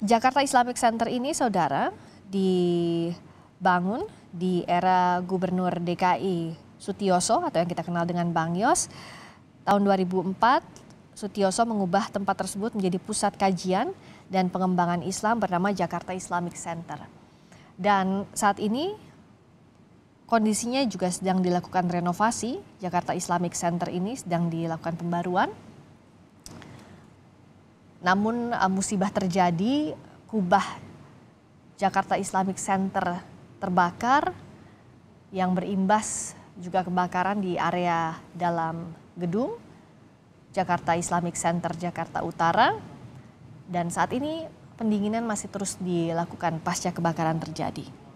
Jakarta Islamic Center ini saudara dibangun di era Gubernur DKI Sutioso atau yang kita kenal dengan Bang Yos. Tahun 2004 Sutioso mengubah tempat tersebut menjadi pusat kajian dan pengembangan Islam bernama Jakarta Islamic Center. Dan saat ini kondisinya juga sedang dilakukan renovasi. Jakarta Islamic Center ini sedang dilakukan pembaruan namun eh, musibah terjadi, kubah Jakarta Islamic Center terbakar yang berimbas juga kebakaran di area dalam gedung Jakarta Islamic Center Jakarta Utara. Dan saat ini pendinginan masih terus dilakukan pasca kebakaran terjadi.